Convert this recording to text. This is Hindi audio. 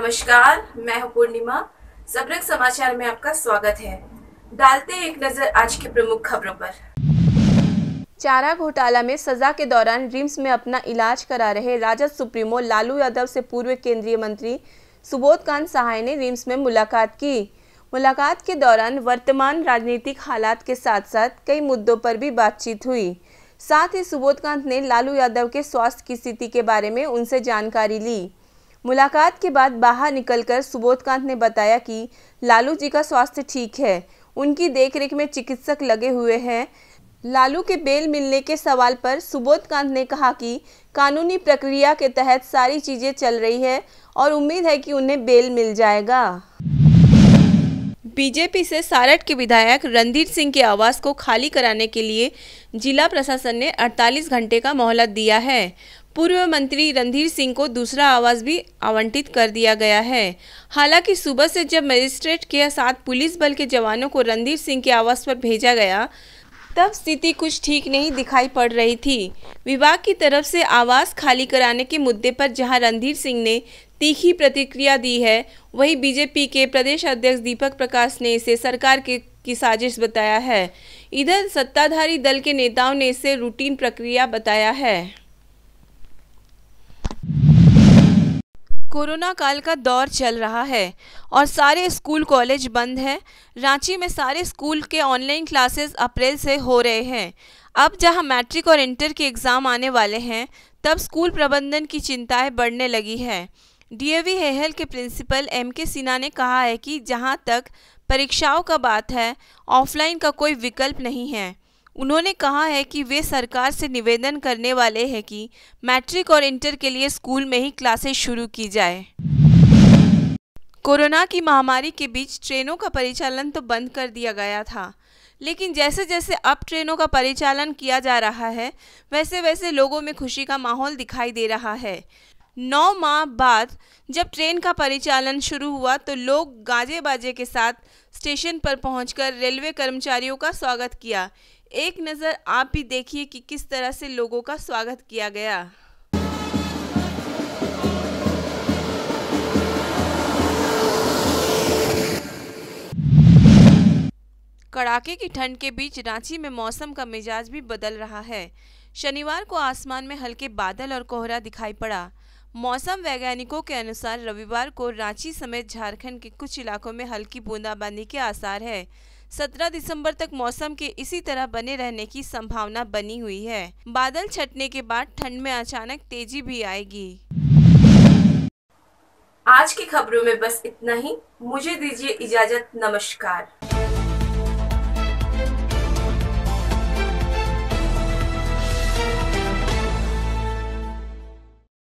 नमस्कार मैं हूं पूर्णिमा सबरक समाचार में आपका स्वागत है डालते एक नजर आज की प्रमुख खबरों पर चारा घोटाला में सजा के दौरान रिम्स में अपना इलाज करा रहे राजद सुप्रीमो लालू यादव से पूर्व केंद्रीय मंत्री सुबोध कांत सहाय ने रिम्स में मुलाकात की मुलाकात के दौरान वर्तमान राजनीतिक हालात के साथ साथ कई मुद्दों पर भी बातचीत हुई साथ ही सुबोधकांत ने लालू यादव के स्वास्थ्य की स्थिति के बारे में उनसे जानकारी ली मुलाकात के बाद बाहर निकलकर सुबोधकांत ने बताया कि लालू जी का स्वास्थ्य ठीक है उनकी देखरेख में चिकित्सक लगे हुए हैं लालू के बेल मिलने के सवाल पर सुबोधकांत ने कहा कि कानूनी प्रक्रिया के तहत सारी चीज़ें चल रही है और उम्मीद है कि उन्हें बेल मिल जाएगा बीजेपी से सारठ के विधायक रणधीर सिंह के आवास को खाली कराने के लिए जिला प्रशासन ने 48 घंटे का मोहलत दिया है पूर्व मंत्री रणधीर सिंह को दूसरा आवास भी आवंटित कर दिया गया है हालांकि सुबह से जब मजिस्ट्रेट के साथ पुलिस बल के जवानों को रणधीर सिंह के आवास पर भेजा गया तब स्थिति कुछ ठीक नहीं दिखाई पड़ रही थी विभाग की तरफ से आवास खाली कराने के मुद्दे पर जहां रणधीर सिंह ने तीखी प्रतिक्रिया दी है वहीं बीजेपी के प्रदेश अध्यक्ष दीपक प्रकाश ने इसे सरकार के की साजिश बताया है इधर सत्ताधारी दल के नेताओं ने इसे रूटीन प्रक्रिया बताया है कोरोना काल का दौर चल रहा है और सारे स्कूल कॉलेज बंद हैं रांची में सारे स्कूल के ऑनलाइन क्लासेस अप्रैल से हो रहे हैं अब जहां मैट्रिक और इंटर के एग्ज़ाम आने वाले हैं तब स्कूल प्रबंधन की चिंताएं बढ़ने लगी है डीएवी हेहल के प्रिंसिपल एम के सिन्हा ने कहा है कि जहां तक परीक्षाओं का बात है ऑफलाइन का कोई विकल्प नहीं है उन्होंने कहा है कि वे सरकार से निवेदन करने वाले हैं कि मैट्रिक और इंटर के लिए स्कूल में ही क्लासेस शुरू की जाए कोरोना की महामारी के बीच ट्रेनों का परिचालन तो बंद कर दिया गया था लेकिन जैसे जैसे अब ट्रेनों का परिचालन किया जा रहा है वैसे वैसे लोगों में खुशी का माहौल दिखाई दे रहा है नौ माह बाद जब ट्रेन का परिचालन शुरू हुआ तो लोग गाजे बाजे के साथ स्टेशन पर पहुंचकर रेलवे कर्मचारियों का स्वागत किया एक नज़र आप भी देखिए कि किस तरह से लोगों का स्वागत किया गया कड़ाके की ठंड के बीच रांची में मौसम का मिजाज भी बदल रहा है शनिवार को आसमान में हल्के बादल और कोहरा दिखाई पड़ा मौसम वैज्ञानिकों के अनुसार रविवार को रांची समेत झारखंड के कुछ इलाकों में हल्की बूंदाबांदी के आसार है 17 दिसंबर तक मौसम के इसी तरह बने रहने की संभावना बनी हुई है बादल छटने के बाद ठंड में अचानक तेजी भी आएगी आज की खबरों में बस इतना ही मुझे दीजिए इजाजत नमस्कार